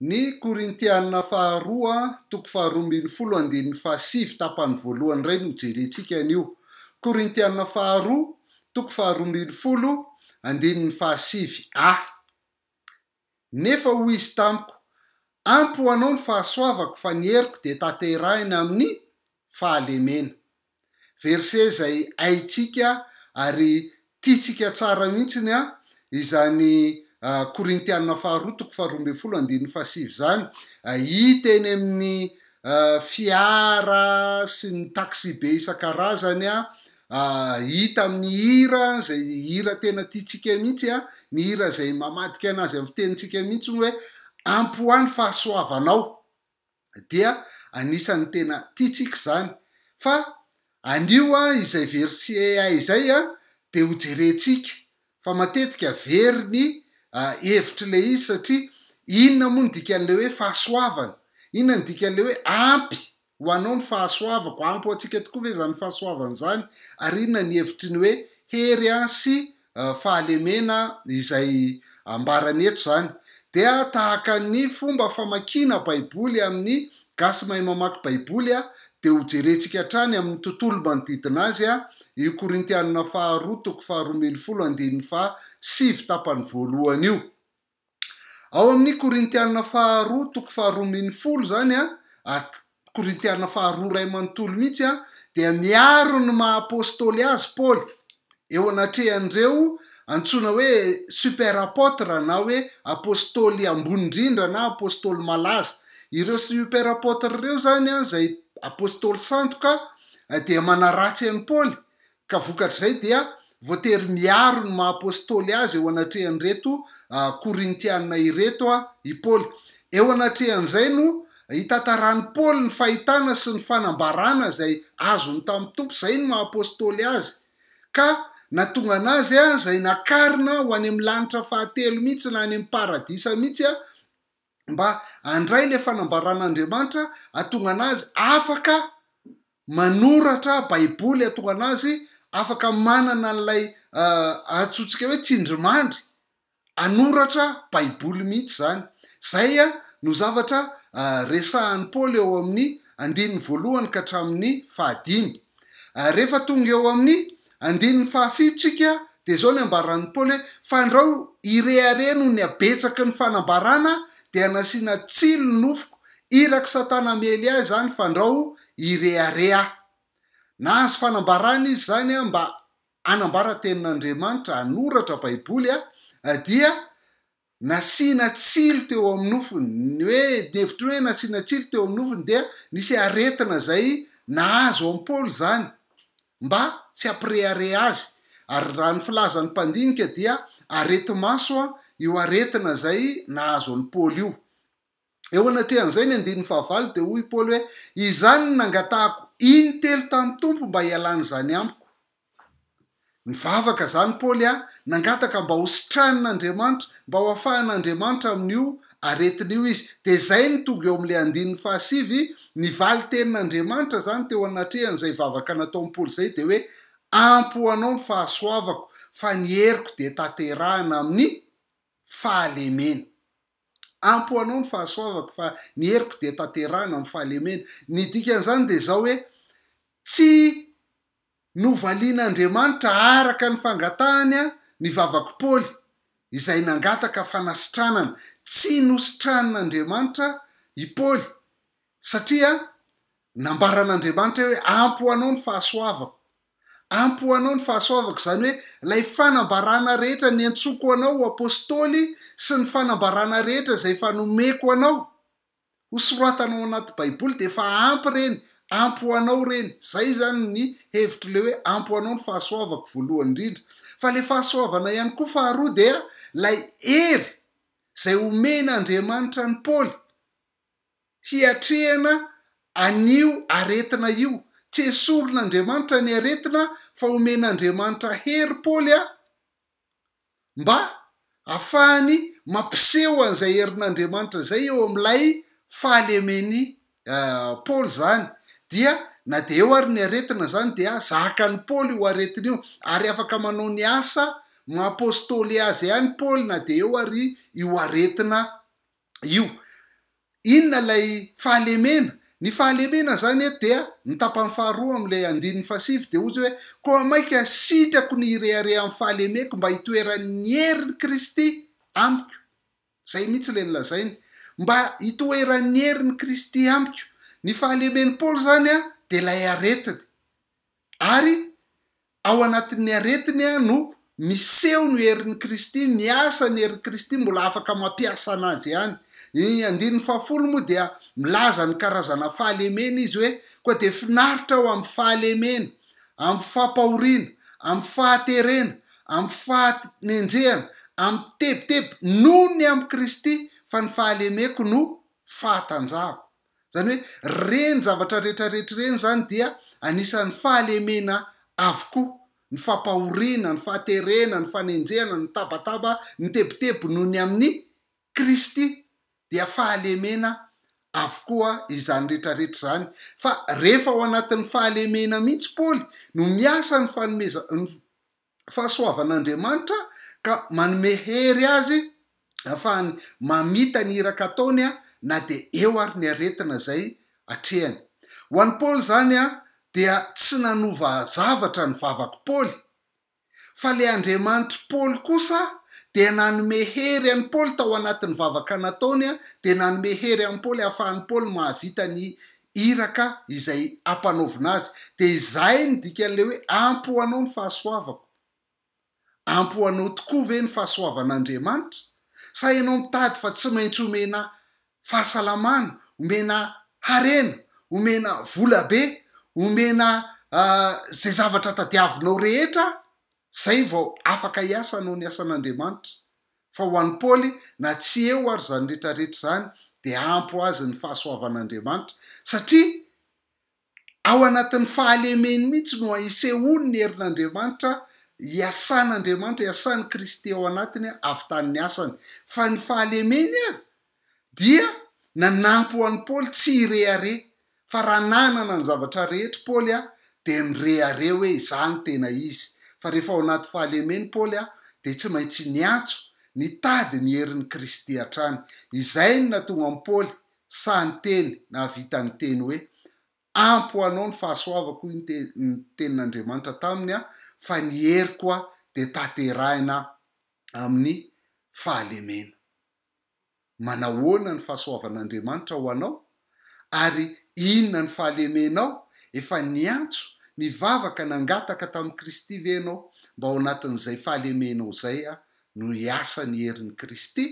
ny korintianna faharoa an toko faharoambily folo andininny fahasivy tapany voalohany ray ny hojelentsika any io korintianna faharoa toko faharoa mbily folo andinin'ny fahasivy a nefa ho izy tamiko ampo oanao ny fahasoavako fa ni eriko de taterahiny amin'ny fahalemena verse zay aitsika ary tiatsika tsara mihitsiny a izany Ah, korintianna faharoatoko faharoambe folo andiny fasivy zany ah, i teeny amin'ny ah, fiara sy ny taxi be isan-karazany a ita amin'ny hira zay ira tena titsika mihitsy an mihira zay mamadiky anazy am tenitsika mihitsy no hoe ampohoany fahasoavanao dia anisan'ny tena titsika zany fa anio a izay verise ay zay an de ho jeretsika fa matetika veryny Ah, hevitry le izy satria inona moa ny dika an'le hoe fahasoavana inona ny dika an'le hoe ampy ho anao ny fahasoavako ampo atsika tokoa ve zany fahasoavana zany ary inona ny hevitri ny hoe hery asy ah, fahalemena izay ambarany eto zany dia tahaka ny fomba famakina baiboly amin'ny gasy mahay mamaky baiboly a de ho jerentsika hatrany amin'ny tontolo manodidina azy a io korintianina faharoa toko faharoa mily folo andiny fa sy vitapany voalohany io ao amin'ny korintiana faharoa toko faharoa miny folo zany an a korintiana faharoa ray manontolo mihitsy a dea miaro ny maha apôstôly azy paôly eo anatrehan'ireo antsona hoe super apotra na hoe apôstôly ambony indrindra na apôstôly malaza ireo super apotra reo zany a zay apôstôly santo ka de manaratsy any paôly ka vokatr' zay dia voatery miaro no maapôstôly azy eo anatrehany reto korintianna ireto a i pôly eo anatrehan'izay no hitatarany pôly ny fahitana sy ny fanambarana zay azo ny tamy tompo zay no maapôstôly azy ka natonga anazy a zay nakarina ho any amy lanitra fahatelo mihitsy na any amy paradisa mihitsy a mba andray le fanambaran'andriamanitra atonga an'azy afaka manoratra baiboly atonga anazy afaka manana n'lay eh, atsotsika hoe tsindrimandry anoratra baiboly mihitsy zany zay a no zavatra eh, resahan'ny pôly eo amin'ny andinnny voalohany ka hatramin'ny fahadimy eh, rehefa tonga eo amin'ny andinnny fahafiotsika de zao ny ambarannny poly hoe fa ndrao ireare noho ny abetsaky ny fanambarana de anasiana tsilonofoko iraky satana mely azy zany fa ndrao ireare a nahazo fanambarana izy zany a mba anambaratenin'andriamanitra anoratra baiboly a eh, dia nasina tsilo teo amofony oe nevtroe nasinatsil teoamyofony desy aretina zay nahazo ampôly zany mba tsy apireare azy ary raha ny filazan'ny mpandinika dia arety maso a io aretina zay nahazo ammypôly io eo anatrean'zay ny andinny fahavalo de hoy pôly hoe izany nangatako telo tamn'ny tompo mba hialan' zany amiko ny vavaka zany pôly a nangataka mba hositranin'andriamanitra mba ho afahan'andriamanitra amin'io aretin'io izy de zay ny tonga eo amle andininy fahasivy ny vali tenin'andriamanitra zany teo annatrehan'zay vavaka nataoampoly zay de hoe ampo oanao ny fahasoavako fa nyeriko de taterahana amin'ny fahalemeny ampooanao ny fahasoavako fa ny eriko de taterahna amny fahalemena ny dikan'zany de zaooe tsy novalian'andriamanitra araka ny fangatahany a ny vavako paôly izay nangataka fanasitranana tsy nositranan'andriamanitra i paôly satria nambaran'andriamanitra e hoe ampy ho anao ny fahasoavako ampy ho anao ny fahasoavako zany hoe lay fanambarana rehetra ny antsoko anao o apôstôly sy ny fanambarana rehetra zay fa nomeko anao ho soroatanao anaty baiboly de fa ampy ireny ampo anao reny zay zany ny hevitry le hoe ampo anao ny fahasoavako voalohany indrindra fa le fahasoavana ihany koa fa haroa dea lay ery zay omen'andriamanitra ny pôly hiatrehana anio aretina io tsy esolon'andriamanitra ny aretina fa homen'andriamanitra hery paôly a mba ahafahany mampiseho an'zay herin'andriamanitra zay eo amlay fahale meny ah, paôly zany na de eo ary ny aretina zany dea zaka ny pôly io aretiny io ary afaka manao ny asa mapôstôly azy any pôly na de eo ary io aretina io inona lay fahalemena ny fahalemena zany e dea ntapan'ny faharoa amla andinny fasiv de otzy hoe ko maiky asitrako ny ireare amy fahalemeko mba itoeran'ny eriny kristy amiko zay mihitsy la nylazainy mba itoeran'ny eriny kristy amko ny fahalemeny paôly zany a de lay aretiny ary ao anatin'ny aretiny a no miseho no heriny kristy miasa ny heriny kristy mbola afaka mampiasa anazy hany ny andinin'ny fahafolo moa dia milaza ny karazana fahalemena izy hoe koa de finaritra aho amy fahalemena am faampahorina amy fahaterena amy fahanenjehana amy tebitebi nony amy kristy fa ny fahalemeko no fahatanjao zany hoe reny zavatra rehetrarehetri reny zany dia anisan'ny fahalemena avokoa ny faampahorina ny fahaterena ny fanenjehana ny tabataba ny tebotebo noho ny amin'ny kristy dia fahalemena avokoa izany retrarehetra zany fa rehefa ao anatin'ny fahalemena mihitsy paoly no miasa ny fanomeza ny fahasoavan'andriamanitra ka manome hery azy aafahany mamita ny iraka ataony a na de eo ary ny aretina zay atrehany ho an'ny pôly zany a dia tsy nanova zavatra ny vavako paôly fa le andriamanitry paôly kosa de nanome hery any poly tao anatin'ny vavaka anataony an de nanome hery an poly afahany poly mahavita ny iraka izay ampanaovinazy de izay ny dika an'le hoe ampo ho anao ny fahasoavako ampo ho anao tokoa ve ny fahasoavan'andriamanitra sa ianao mitady fa tsy maintsy homena fahasalamana ho mena harena o mena volabe o mena ah, zay zavatra tadiavinao rehetra zay vao afaka hiasanao ny asan'andriamanitra fa ho an'ny paôly na tsy eo ary zany retrarehetra zany de ampo azy ny fahasoavan'andriamanitra satria ao anatin'ny fahalemeny mihitsy noa ise olo ny herin'andriamanitra iasan'andriamanitra iasan'ny kristy ao anatinya avy tan'ny asany fa ny fahalemeny a dia nanampo hoany paoly tsy hirehare fa raha nanana ny zavatra rehetry paoly a de ny rehare hoe za ny tena izy fa rehefa ao anaty fahalemeny paoly a de tsy maintsy ny atso nytady ny herin'ny kristy atrany izai ny natonga an paoly sany teny na avitany teny hoe ampo hanao ny fahasoavako i nt ny tenin'andriamanitra taminy a fa ny ery koa de taterahina amin'ny fahalemena manahoana ny fahasoavan'andriamanitra ho anao ary inona ny fahalemenao efa ny antso mivavaka nangataka tamin'y kristy venao mba ho anatin'izay fahalemenao zay a no iasa ny herin'ny kristy